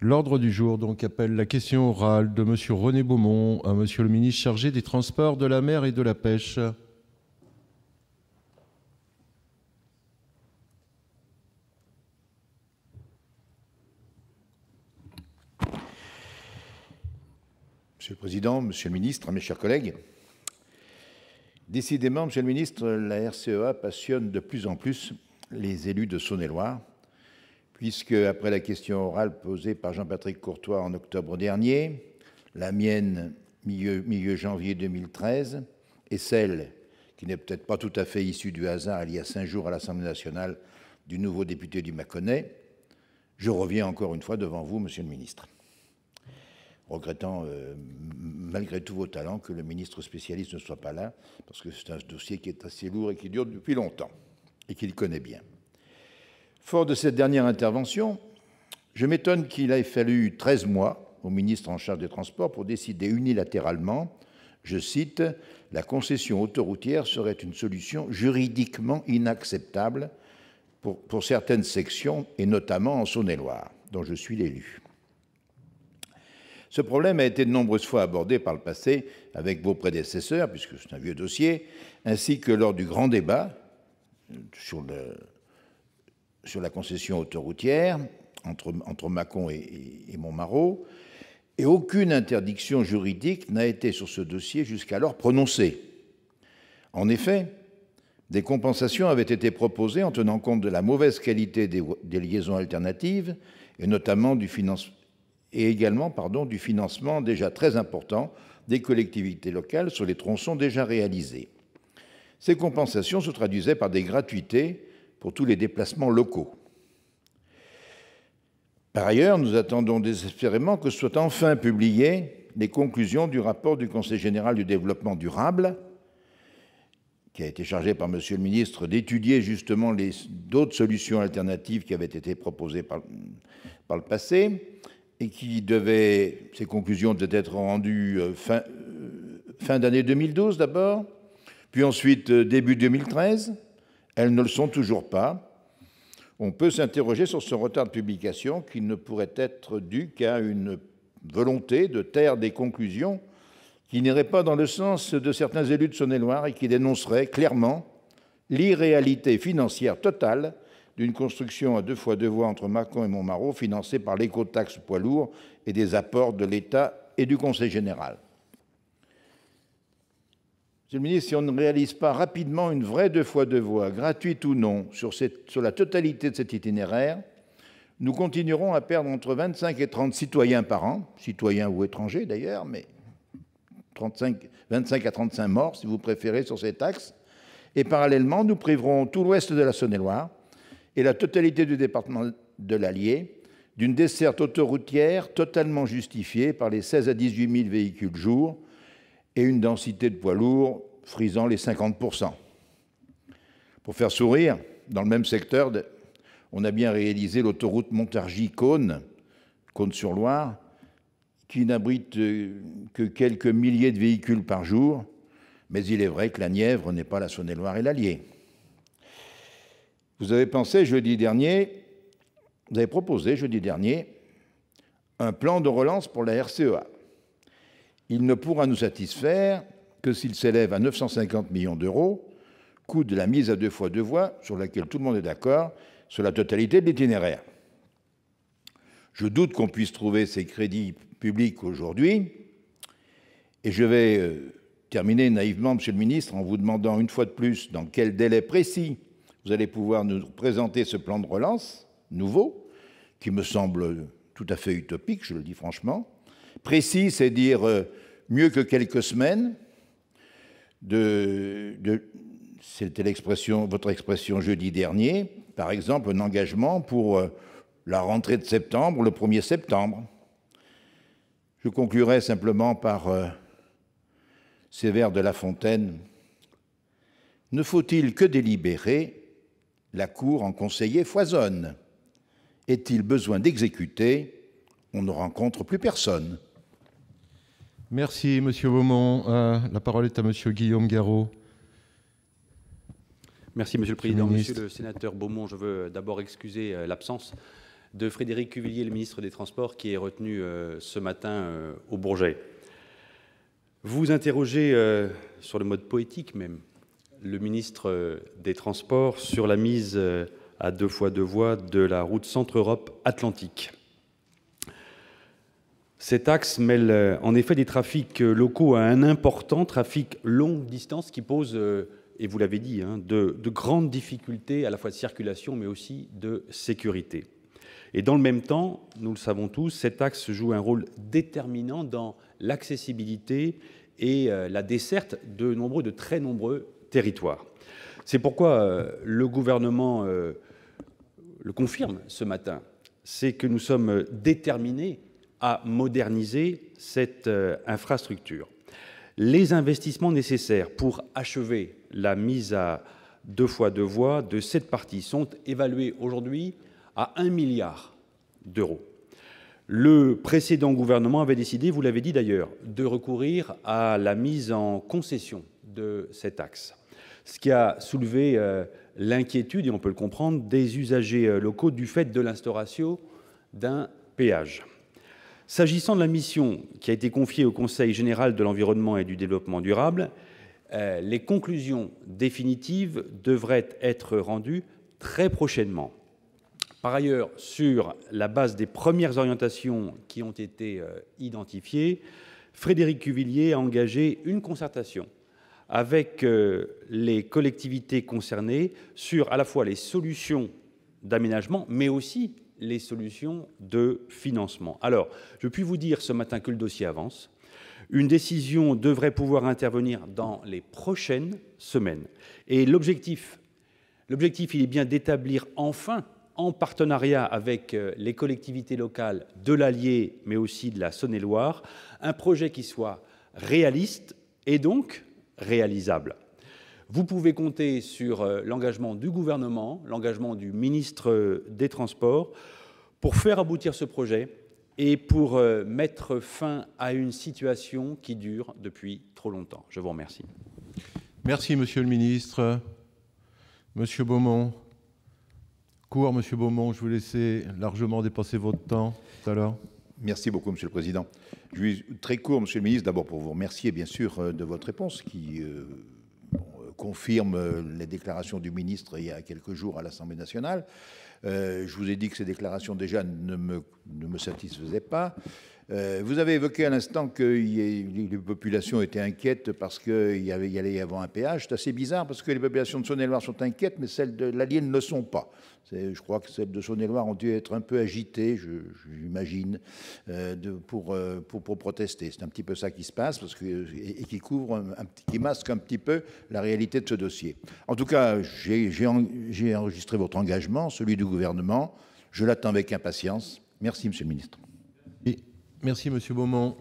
L'ordre du jour donc appelle la question orale de Monsieur René Beaumont à Monsieur le ministre chargé des Transports de la mer et de la pêche. Monsieur le Président, Monsieur le Ministre, mes chers collègues, décidément, Monsieur le Ministre, la RCEA passionne de plus en plus les élus de Saône-et-Loire puisque, après la question orale posée par Jean-Patrick Courtois en octobre dernier, la mienne milieu-janvier 2013, et celle, qui n'est peut-être pas tout à fait issue du hasard, il y a cinq jours à l'Assemblée nationale, du nouveau député du Mâconnais, je reviens encore une fois devant vous, Monsieur le ministre, regrettant euh, malgré tous vos talents que le ministre spécialiste ne soit pas là, parce que c'est un dossier qui est assez lourd et qui dure depuis longtemps, et qu'il connaît bien. Fort de cette dernière intervention, je m'étonne qu'il ait fallu 13 mois au ministre en charge des Transports pour décider unilatéralement, je cite, la concession autoroutière serait une solution juridiquement inacceptable pour, pour certaines sections, et notamment en Saône-et-Loire, dont je suis l'élu. Ce problème a été de nombreuses fois abordé par le passé avec vos prédécesseurs, puisque c'est un vieux dossier, ainsi que lors du grand débat sur le, sur la concession autoroutière entre, entre Mâcon et, et, et aucune interdiction juridique n'a été sur ce dossier jusqu'alors prononcée. En effet, des compensations avaient été proposées en tenant compte de la mauvaise qualité des, liaisons alternatives et notamment du également pardon, du financement déjà très important des collectivités locales sur les tronçons déjà réalisés. Ces compensations se traduisaient par des gratuités pour tous les déplacements locaux. Par ailleurs, nous attendons désespérément que soient enfin publiées les conclusions du rapport du Conseil général du développement durable, qui a été chargé par M. le ministre d'étudier justement d'autres solutions alternatives qui avaient été proposées par, le passé et qui devaient, ces conclusions devaient être rendues euh, fin, euh, fin d'année 2012 d'abord, puis ensuite euh, début 2013, elles ne le sont toujours pas. On peut s'interroger sur ce retard de publication qui ne pourrait être dû qu'à une volonté de taire des conclusions qui n'iraient pas dans le sens de certains élus de Saône-et-Loire et qui dénonceraient clairement l'irréalité financière totale d'une construction à deux fois deux voies entre Macron et Montmaraud, financée par l'éco-taxe poids lourd et des apports de l'État et du Conseil général. Monsieur le ministre, si on ne réalise pas rapidement une vraie deux fois deux voies, gratuite ou non, sur, la totalité de cet itinéraire, nous continuerons à perdre entre 25 et 30 citoyens par an, citoyens ou étrangers d'ailleurs, mais 25 à 35 morts, si vous préférez, sur cet axe. Et parallèlement, nous priverons tout l'ouest de la Saône-et-Loire et la totalité du département de l'Allier d'une desserte autoroutière totalement justifiée par les 16 à 18 000 véhicules jour et une densité de poids lourds frisant les 50%. Pour faire sourire, dans le même secteur, on a bien réalisé l'autoroute Montargis-Cône, Cône-sur-Loire, qui n'abrite euh, que quelques milliers de véhicules par jour, mais il est vrai que la Nièvre n'est pas la Saône-et-Loire et l'Allier. Vous avez pensé jeudi dernier, vous avez proposé jeudi dernier un plan de relance pour la RCEA il ne pourra nous satisfaire que s'il s'élève à 950 millions d'euros, coût de la mise à deux fois deux voies, sur laquelle tout le monde est d'accord, sur la totalité de l'itinéraire. Je doute qu'on puisse trouver ces crédits publics aujourd'hui, et je vais euh, terminer naïvement, Monsieur le Ministre, en vous demandant une fois de plus dans quel délai précis vous allez pouvoir nous présenter ce plan de relance nouveau, qui me semble tout à fait utopique, je le dis franchement, précis, c'est dire euh, mieux que quelques semaines. De, C'était l'expression, votre expression jeudi dernier, par exemple, un engagement pour euh, la rentrée de septembre, le 1er septembre. Je conclurai simplement par euh, ces vers de La Fontaine. Ne faut-il que délibérer La cour en conseiller foisonne. Est-il besoin d'exécuter On ne rencontre plus personne. Merci, Monsieur Beaumont. Euh, la parole est à Monsieur Guillaume Garraud. Merci, Monsieur le Président. Monsieur, le sénateur Beaumont, je veux d'abord excuser euh, l'absence de Frédéric Cuvillier, le ministre des Transports, qui est retenu euh, ce matin au Bourget. Vous interrogez, sur le mode poétique même, le ministre des Transports sur la mise à deux fois deux voies de la route Centre-Europe-Atlantique. Cet axe mêle euh, en effet des trafics euh, locaux à un important trafic longue distance qui pose, euh, et vous l'avez dit, hein, de, grandes difficultés à la fois de circulation mais aussi de sécurité. Et dans le même temps, nous le savons tous, cet axe joue un rôle déterminant dans l'accessibilité et la desserte de nombreux, de très nombreux territoires. C'est pourquoi le gouvernement le confirme ce matin, c'est que nous sommes déterminés à moderniser cette euh, infrastructure. Les investissements nécessaires pour achever la mise à deux fois deux voies de cette partie sont évalués aujourd'hui à 1 milliard d'euros. Le précédent gouvernement avait décidé, vous l'avez dit d'ailleurs, de recourir à la mise en concession de cet axe, ce qui a soulevé euh, l'inquiétude, et on peut le comprendre, des usagers euh, locaux du fait de l'instauration d'un péage. S'agissant de la mission qui a été confiée au Conseil général de l'environnement et du développement durable, euh, les conclusions définitives devraient être rendues très prochainement. Par ailleurs, sur la base des premières orientations qui ont été euh, identifiées, Frédéric Cuvillier a engagé une concertation avec euh, les collectivités concernées sur à la fois les solutions d'aménagement, mais aussi les solutions de financement. Alors, je puis vous dire ce matin que le dossier avance. Une décision devrait pouvoir intervenir dans les prochaines semaines. Et l'objectif, l'objectif, il est bien d'établir enfin, en partenariat avec euh, les collectivités locales de l'Allier, mais aussi de la Saône-et-Loire, un projet qui soit réaliste et donc réalisable. Vous pouvez compter sur euh, l'engagement du gouvernement, l'engagement du ministre euh, des Transports pour faire aboutir ce projet et pour euh, mettre fin à une situation qui dure depuis trop longtemps. Je vous remercie. Merci, Monsieur le ministre. Monsieur Beaumont. Court, Monsieur Beaumont, je vous laisse largement dépasser votre temps tout à l'heure. Merci beaucoup, Monsieur le Président. Je suis très court, Monsieur le Ministre, d'abord pour vous remercier, bien sûr, de votre réponse qui confirme euh, les déclarations du ministre il y a quelques jours à l'Assemblée nationale. Euh, je vous ai dit que ces déclarations déjà ne me, satisfaisaient pas. Euh, vous avez évoqué à l'instant que les populations étaient inquiètes parce qu'il y, y, allait avant un péage. C'est assez bizarre parce que les populations de Saône-et-Loire sont inquiètes, mais celles de l'Allier ne le sont pas. Je crois que celles de Saône-et-Loire ont dû être un peu agitées, j'imagine, euh, euh, pour, pour, protester. C'est un petit peu ça qui se passe parce et, qui, couvre un, un, qui masque un petit peu la réalité de ce dossier. En tout cas, j'ai enregistré votre engagement, celui du gouvernement. Je l'attends avec impatience. Merci, Monsieur le Ministre. Merci, Monsieur Beaumont.